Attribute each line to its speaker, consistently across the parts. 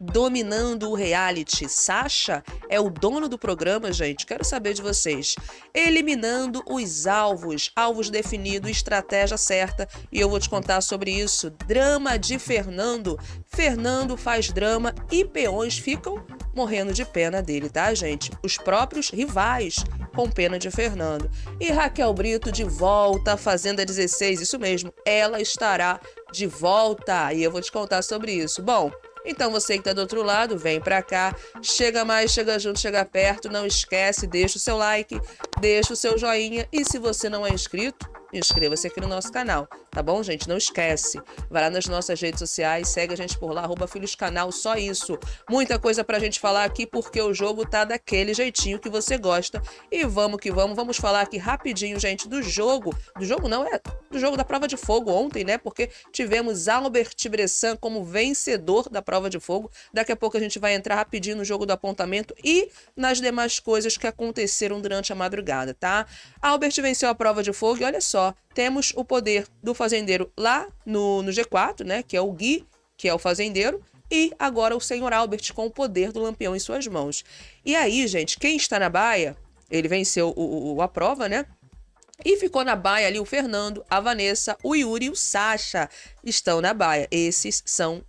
Speaker 1: dominando o reality. Sasha é o dono do programa, gente. Quero saber de vocês. Eliminando os alvos, alvos definidos, estratégia certa. E eu vou te contar sobre isso. Drama de Fernando. Fernando faz drama e peões ficam morrendo de pena dele, tá, gente? Os próprios rivais com pena de Fernando. E Raquel Brito de volta à Fazenda 16, isso mesmo, ela estará de volta e eu vou te contar sobre isso. Bom, então você que está do outro lado, vem para cá, chega mais, chega junto, chega perto, não esquece, deixa o seu like, deixa o seu joinha e se você não é inscrito, inscreva-se aqui no nosso canal, tá bom, gente? Não esquece. Vai lá nas nossas redes sociais, segue a gente por lá, arroba Filhos Canal, só isso. Muita coisa para a gente falar aqui, porque o jogo tá daquele jeitinho que você gosta. E vamos que vamos, vamos falar aqui rapidinho, gente, do jogo. Do jogo não, é do jogo da prova de fogo ontem, né? Porque tivemos Albert Bressan como vencedor da prova de fogo. Daqui a pouco a gente vai entrar rapidinho no jogo do apontamento e nas demais coisas que aconteceram durante a madrugada, tá? Albert venceu a prova de fogo e olha só, temos o poder do fazendeiro lá no, no G4, né? Que é o Gui, que é o fazendeiro e agora o senhor Albert com o poder do lampião em suas mãos. E aí, gente, quem está na baia, ele venceu o, o, a prova, né? E ficou na baia ali o Fernando, a Vanessa, o Yuri e o Sasha estão na baia. Esses são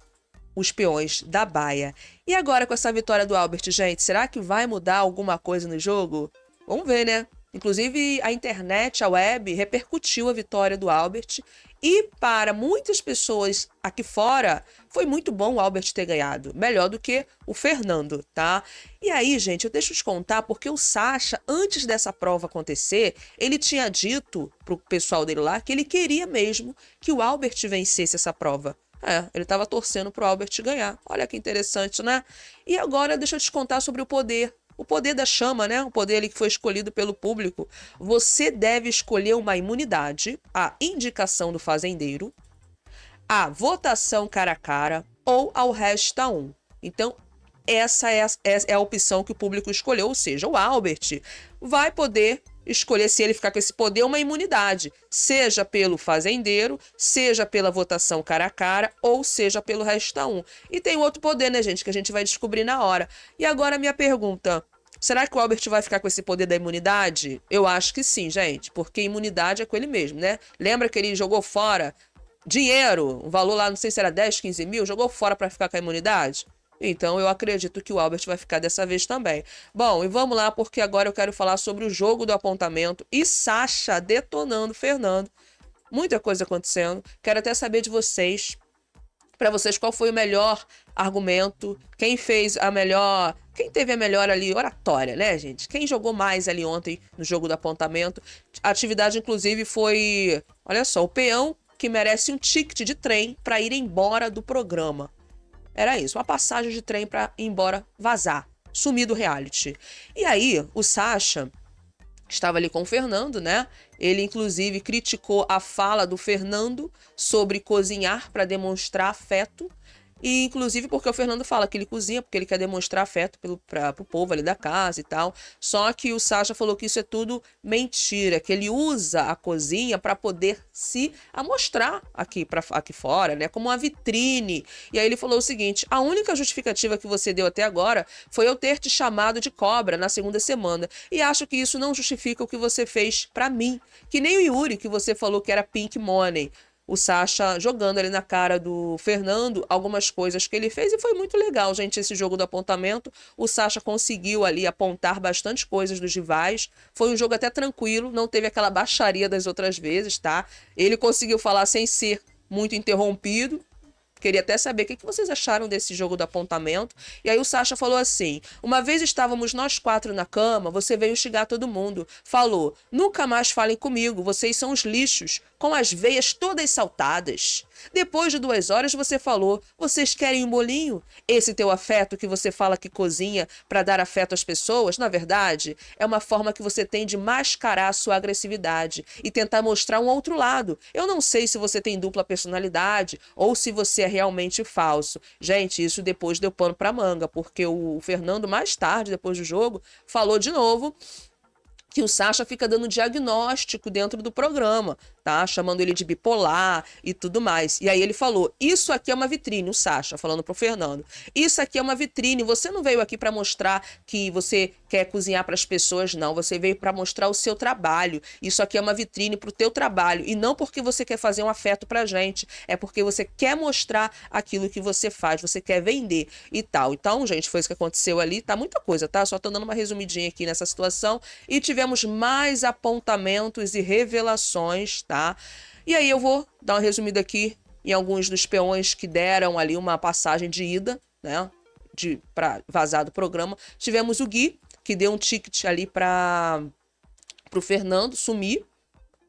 Speaker 1: os peões da baia. E agora com essa vitória do Albert, gente, será que vai mudar alguma coisa no jogo? Vamos ver, né? Inclusive, a internet, a web, repercutiu a vitória do Albert. E para muitas pessoas aqui fora, foi muito bom o Albert ter ganhado. Melhor do que o Fernando, tá? E aí, gente, eu deixo te contar porque o Sacha, antes dessa prova acontecer, ele tinha dito pro pessoal dele lá que ele queria mesmo que o Albert vencesse essa prova. É, ele estava torcendo pro Albert ganhar. Olha que interessante, né? E agora deixa eu te contar sobre o poder o poder da chama, né? O poder ali que foi escolhido pelo público. Você deve escolher uma imunidade, a indicação do fazendeiro, a votação cara a cara ou ao resta um. Então, essa é a, é, é a opção que o público escolheu, ou seja, o Albert vai poder escolher se ele ficar com esse poder é uma imunidade, seja pelo fazendeiro, seja pela votação cara a cara, ou seja pelo resta um. E tem outro poder, né, gente, que a gente vai descobrir na hora. E agora minha pergunta: será que o Albert vai ficar com esse poder da imunidade? Eu acho que sim, gente, porque imunidade é com ele mesmo, né? Lembra que ele jogou fora dinheiro, um valor lá, não sei se era 10, 15 mil, jogou fora para ficar com a imunidade? Então eu acredito que o Albert vai ficar dessa vez também. Bom, e vamos lá, porque agora eu quero falar sobre o jogo do apontamento e Sasha detonando Fernando. Muita coisa acontecendo. Quero até saber de vocês, para vocês, qual foi o melhor argumento, quem fez a melhor quem teve a melhor ali oratória, né, gente? Quem jogou mais ali ontem no jogo do apontamento? A atividade, inclusive, foi. Olha só, o peão que merece um ticket de trem para ir embora do programa. Era isso, uma passagem de trem para ir embora vazar, sumir do reality. E aí, o Sasha estava ali com o Fernando, né? Ele inclusive criticou a fala do Fernando sobre cozinhar para demonstrar afeto. E inclusive porque o Fernando fala que ele cozinha porque ele quer demonstrar afeto pelo pra, pro povo ali da casa e tal. Só que o Sasha falou que isso é tudo mentira, que ele usa a cozinha para poder se amostrar aqui para aqui fora, né, como uma vitrine. E aí ele falou o seguinte: "A única justificativa que você deu até agora foi eu ter te chamado de cobra na segunda semana e acho que isso não justifica o que você fez para mim, que nem o Yuri que você falou que era pink money o Sasha jogando ali na cara do Fernando algumas coisas que ele fez e foi muito legal, gente, esse jogo do apontamento. O Sasha conseguiu ali apontar bastante coisas dos rivais. Foi um jogo até tranquilo, não teve aquela baixaria das outras vezes, tá? Ele conseguiu falar sem ser muito interrompido. Queria até saber o que vocês acharam desse jogo do apontamento. E aí o Sasha falou assim: Uma vez estávamos nós quatro na cama, você veio xingar todo mundo. Falou: Nunca mais falem comigo, vocês são os lixos com as veias todas saltadas. Depois de duas horas, você falou: Vocês querem um bolinho? Esse teu afeto que você fala que cozinha para dar afeto às pessoas, na é verdade, é uma forma que você tem de mascarar a sua agressividade e tentar mostrar um outro lado. Eu não sei se você tem dupla personalidade ou se você é realmente falso. Gente, isso depois deu pano para manga, porque o Fernando, mais tarde, depois do jogo, falou de novo que o Sasha fica dando diagnóstico dentro do programa, tá? Chamando ele de bipolar e tudo mais. E aí ele falou: "Isso aqui é uma vitrine", o Sasha falando pro Fernando. "Isso aqui é uma vitrine. Você não veio aqui para mostrar que você quer cozinhar para as pessoas, não. Você veio para mostrar o seu trabalho. Isso aqui é uma vitrine pro teu trabalho e não porque você quer fazer um afeto pra gente, é porque você quer mostrar aquilo que você faz, você quer vender e tal". Então, gente, foi isso que aconteceu ali, tá muita coisa, tá? Só tô dando uma resumidinha aqui nessa situação e tivemos teremos mais apontamentos e revelações, tá? E aí eu vou dar uma resumida aqui em alguns dos peões que deram ali uma passagem de ida, né? De, pra vazar do programa. Tivemos o Gui, que deu um ticket ali para o Fernando sumir,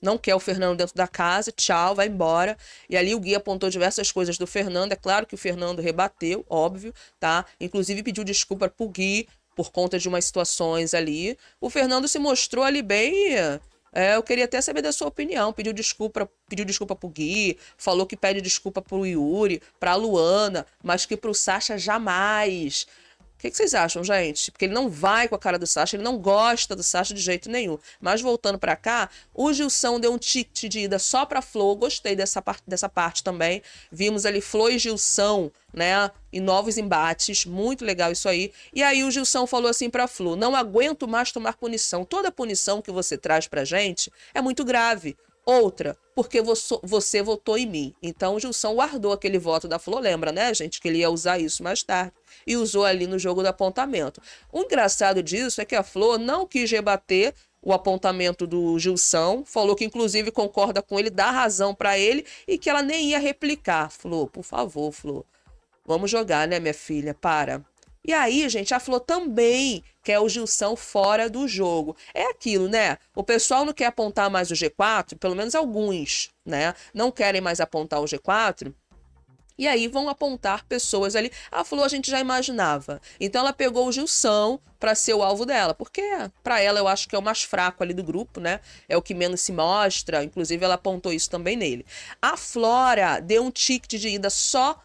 Speaker 1: não quer o Fernando dentro da casa, tchau, vai embora. E ali o gui apontou diversas coisas do Fernando, é claro que o Fernando rebateu, óbvio, tá? Inclusive pediu desculpa pro Gui, por conta de umas situações ali. O Fernando se mostrou ali bem. É, eu queria até saber da sua opinião. Pediu desculpa, pediu desculpa pro Gui, falou que pede desculpa pro Yuri, pra Luana, mas que pro Sasha jamais. O que, que, vocês acham, gente? Porque ele não vai com a cara do Sasha, ele não gosta do Sasha de jeito nenhum. Mas voltando para cá, o Gilson deu um ticket de ida só pra Flor, gostei dessa, par dessa parte também. Vimos ali Flor e Gilson, né? E novos embates, muito legal isso aí. E aí o Gilson falou assim pra Flor: não aguento mais tomar punição. Toda punição que você traz pra gente é muito grave. Outra, porque você votou em mim. Então, Gilson guardou aquele voto da Flor, lembra, né, gente, que ele ia usar isso mais tarde. E usou ali no jogo do apontamento. O engraçado disso é que a Flor não quis rebater o apontamento do Gilson, falou que inclusive concorda com ele, dá razão para ele e que ela nem ia replicar. Flor, por favor, Flor, vamos jogar, né, minha filha? Para. E aí, gente, a Flor também quer o Gilson fora do jogo. É aquilo, né? O pessoal não quer apontar mais o G4, pelo menos alguns, né? Não querem mais apontar o G4. E aí vão apontar pessoas ali. A Flor a gente já imaginava. Então ela pegou o Gilson para ser o alvo dela, porque para ela eu acho que é o mais fraco ali do grupo, né? É o que menos se mostra, inclusive ela apontou isso também nele. A Flora deu um ticket de ida só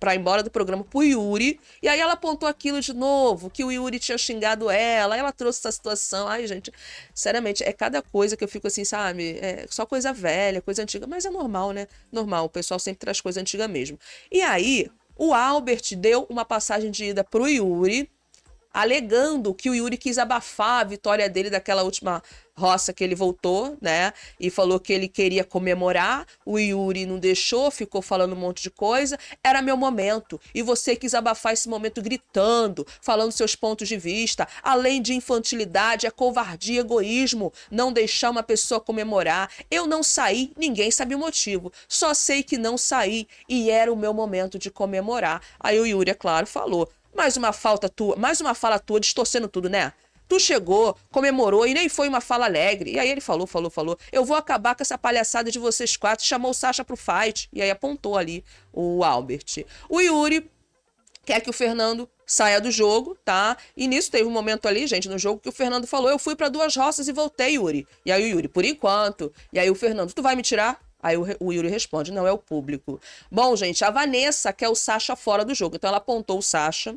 Speaker 1: para ir embora do programa pro Yuri. E aí ela apontou aquilo de novo, que o Yuri tinha xingado ela, ela trouxe essa situação. Ai, gente, seriamente, é cada coisa que eu fico assim, sabe? É só coisa velha, coisa antiga. Mas é normal, né? Normal, o pessoal sempre traz coisa antiga mesmo. E aí, o Albert deu uma passagem de ida pro Yuri alegando que o Yuri quis abafar a vitória dele daquela última roça que ele voltou, né? E falou que ele queria comemorar, o Yuri não deixou, ficou falando um monte de coisa. Era meu momento e você quis abafar esse momento gritando, falando seus pontos de vista. Além de infantilidade, é covardia, egoísmo, não deixar uma pessoa comemorar. Eu não saí, ninguém sabe o motivo. Só sei que não saí e era o meu momento de comemorar. Aí o Yuri, é claro, falou: mais uma falta tua, mais uma fala tua distorcendo tudo, né? Tu chegou, comemorou e nem foi uma fala alegre. E aí ele falou, falou, falou. Eu vou acabar com essa palhaçada de vocês quatro. Chamou o Sasha pro fight. E aí apontou ali o Albert. O Yuri quer que o Fernando saia do jogo, tá? E nisso teve um momento ali, gente, no jogo que o Fernando falou: "Eu fui para duas roças e voltei, Yuri". E aí o Yuri: "Por enquanto". E aí o Fernando: "Tu vai me tirar?" Aí o, o, Yuri responde: não, é o público. Bom, gente, a Vanessa quer o Sasha fora do jogo. Então ela apontou o Sasha,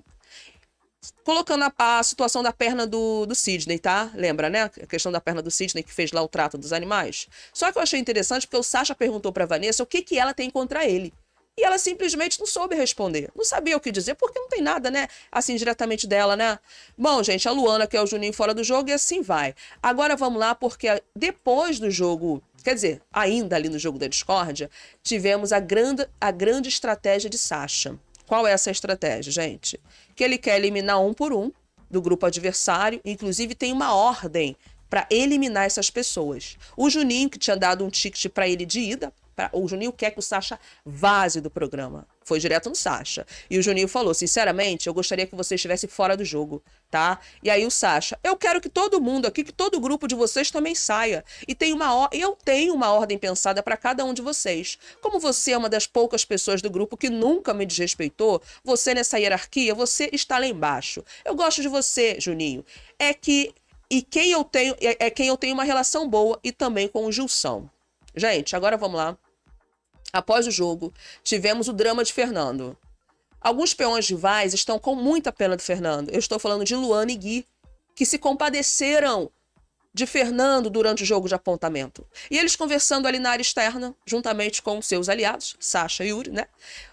Speaker 1: colocando a, a situação da perna do, do Sidney, tá? Lembra, né? A questão da perna do Sidney que fez lá o trato dos animais. Só que eu achei interessante porque o Sasha perguntou pra Vanessa o que, que ela tem contra ele. E ela simplesmente não soube responder. Não sabia o que dizer, porque não tem nada, né? Assim, diretamente dela, né? Bom, gente, a Luana, que é o Juninho fora do jogo, e assim vai. Agora vamos lá, porque depois do jogo Quer dizer, ainda ali no jogo da discórdia, tivemos a grande, a grande estratégia de Sasha. Qual é essa estratégia, gente? Que ele quer eliminar um por um do grupo adversário, inclusive tem uma ordem para eliminar essas pessoas. O Juninho, que tinha dado um ticket para ele de ida, Pra, o Juninho quer que o Sacha vaze do programa. Foi direto no Sacha. E o Juninho falou: sinceramente, eu gostaria que você estivesse fora do jogo, tá? E aí o Sacha, eu quero que todo mundo aqui, que todo grupo de vocês também saia. E tem uma eu tenho uma ordem pensada para cada um de vocês. Como você é uma das poucas pessoas do grupo que nunca me desrespeitou, você nessa hierarquia, você está lá embaixo. Eu gosto de você, Juninho. É que. E quem eu tenho é, é quem eu tenho uma relação boa e também com o Gilson. Gente, agora vamos lá Após o jogo, tivemos o drama de Fernando. Alguns peões rivais estão com muita pena do Fernando. Eu estou falando de Luana e Gui, que se compadeceram de Fernando durante o jogo de apontamento. E eles conversando ali na área externa, juntamente com seus aliados, Sasha e Yuri, né?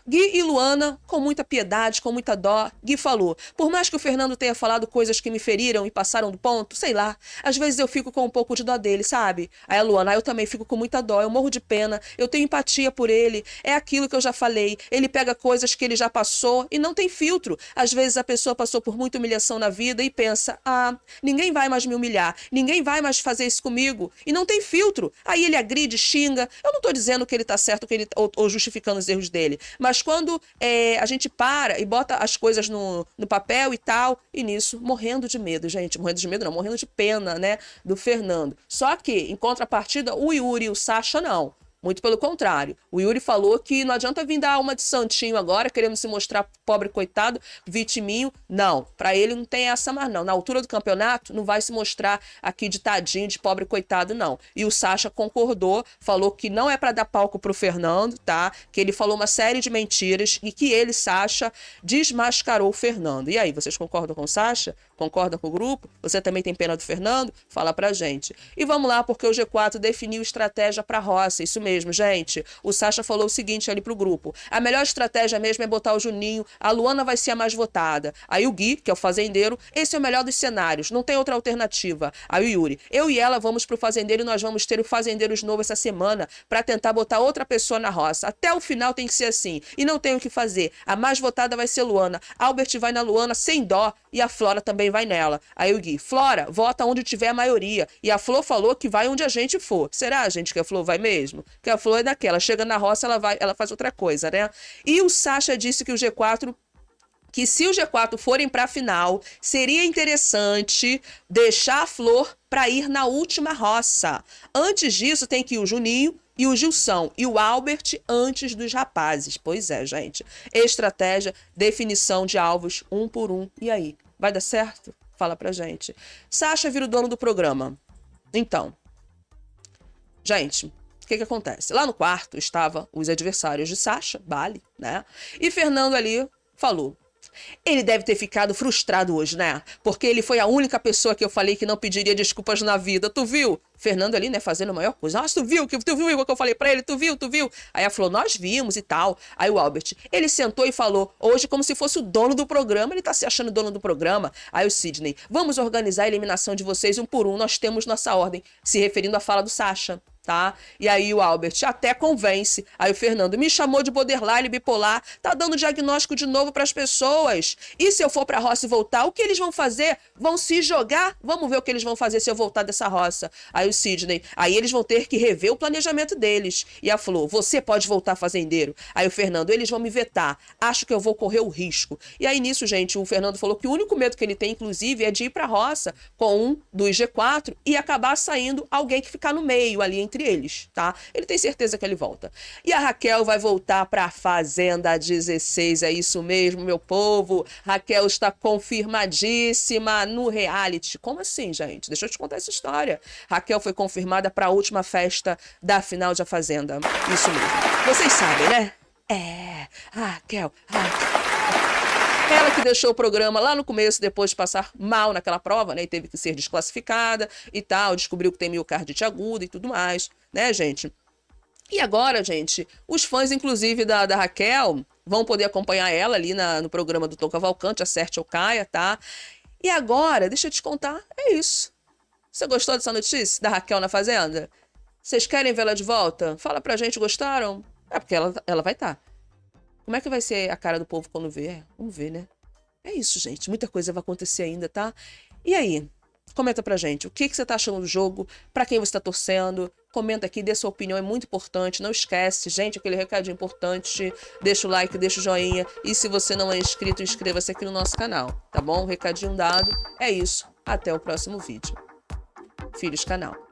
Speaker 1: Gui e Luana, com muita piedade, com muita dó, Gui falou: Por mais que o Fernando tenha falado coisas que me feriram e passaram do ponto, sei lá, às vezes eu fico com um pouco de dó dele, sabe? Aí a Luana, ah, eu também fico com muita dó, eu morro de pena, eu tenho empatia por ele, é aquilo que eu já falei. Ele pega coisas que ele já passou e não tem filtro. Às vezes a pessoa passou por muita humilhação na vida e pensa: Ah, ninguém vai mais me humilhar, ninguém vai mais fazer isso comigo. E não tem filtro. Aí ele agride, xinga. Eu não tô dizendo que ele tá certo que ele, ou, ou justificando os erros dele, mas mas quando é, a gente para e bota as coisas no, no papel e tal, e nisso, morrendo de medo, gente. Morrendo de medo, não, morrendo de pena, né? Do Fernando. Só que, em contrapartida, o Yuri e o Sasha não. Muito pelo contrário. O Yuri falou que não adianta vir dar alma de santinho agora, querendo se mostrar pobre coitado, vitiminho. Não, para ele não tem essa mais não. Na altura do campeonato, não vai se mostrar aqui de tadinho, de pobre coitado, não. E o Sacha concordou, falou que não é para dar palco pro Fernando, tá? Que ele falou uma série de mentiras e que ele, Sacha, desmascarou o Fernando. E aí, vocês concordam com o Sacha? Concordam com o grupo? Você também tem pena do Fernando? Fala pra gente. E vamos lá, porque o G4 definiu estratégia para roça, isso mesmo mesmo, gente. O Sasha falou o seguinte ali pro grupo: a melhor estratégia mesmo é botar o Juninho, a Luana vai ser a mais votada. Aí o Gui, que é o fazendeiro, esse é o melhor dos cenários, não tem outra alternativa. Aí o Yuri, eu e ela vamos pro fazendeiro e nós vamos ter o Fazendeiros novo essa semana para tentar botar outra pessoa na roça. Até o final tem que ser assim. E não tem o que fazer. A mais votada vai ser Luana. Albert vai na Luana sem dó e a Flora também vai nela. Aí o Gui, Flora, vota onde tiver a maioria. E a Flor falou que vai onde a gente for. Será, gente, que a Flor vai mesmo? que a Flor é daquela. Chega na roça, ela vai, ela faz outra coisa, né? E o Sasha disse que o G4 que se o G4 forem para a final, seria interessante deixar a Flor para ir na última roça. Antes disso, tem que ir o Juninho e o Gilson e o Albert antes dos rapazes. Pois é, gente. Estratégia, definição de alvos um por um. E aí, vai dar certo? Fala pra gente. Sasha vira o dono do programa. Então, gente, que, que acontece? Lá no quarto estavam os adversários de Sasha, Bali, né? E Fernando ali falou: ele deve ter ficado frustrado hoje, né? Porque ele foi a única pessoa que eu falei que não pediria desculpas na vida. Tu viu? Fernando ali, né, fazendo a maior coisa. Nossa, tu viu? Que tu viu o que eu falei para ele? Tu viu? Tu viu? Aí ela falou: "Nós vimos e tal". Aí o Albert, ele sentou e falou: "Hoje como se fosse o dono do programa, ele tá se achando dono do programa". Aí o Sidney: "Vamos organizar a eliminação de vocês um por um, nós temos nossa ordem", se referindo à fala do Sasha tá? E aí o Albert até convence. Aí o Fernando me chamou de borderline bipolar, tá dando diagnóstico de novo para as pessoas. E se eu for para roça e voltar, o que eles vão fazer? Vão se jogar? Vamos ver o que eles vão fazer se eu voltar dessa roça. Aí o Sidney, aí eles vão ter que rever o planejamento deles. E a Flor, você pode voltar fazendeiro. Aí o Fernando, eles vão me vetar. Acho que eu vou correr o risco. E aí nisso, gente, o Fernando falou que o único medo que ele tem inclusive é de ir para roça com um dos G4 e acabar saindo alguém que ficar no meio ali entre eles, tá? Ele tem certeza que ele volta. E a Raquel vai voltar para a Fazenda 16, é isso mesmo, meu povo. Raquel está confirmadíssima no reality. Como assim, gente? Deixa eu te contar essa história. Raquel foi confirmada para a última festa da final de A Fazenda. Isso mesmo. Vocês sabem, né? É, Raquel, Raquel. Ela que deixou o programa lá no começo, depois de passar mal naquela prova, né? E teve que ser desclassificada e tal, descobriu que tem miocardite aguda e tudo mais, né, gente? E agora, gente, os fãs, inclusive, da, da Raquel, vão poder acompanhar ela ali na, no programa do Tom Cavalcante, Acerte ou Caia, tá? E agora, deixa eu te contar, é isso. Você gostou dessa notícia da Raquel na Fazenda? Vocês querem vê-la de volta? Fala pra gente, gostaram? É porque ela, ela vai estar. Tá. Como é que vai ser a cara do povo quando ver? Vamos ver, né? É isso, gente. Muita coisa vai acontecer ainda, tá? E aí? Comenta pra gente o que, que você tá achando do jogo, para quem você tá torcendo. Comenta aqui, dê sua opinião, é muito importante. Não esquece, gente, aquele recadinho importante. Deixa o like, deixa o joinha. E se você não é inscrito, inscreva-se aqui no nosso canal, tá bom? Recadinho dado. É isso. Até o próximo vídeo. Filhos Canal.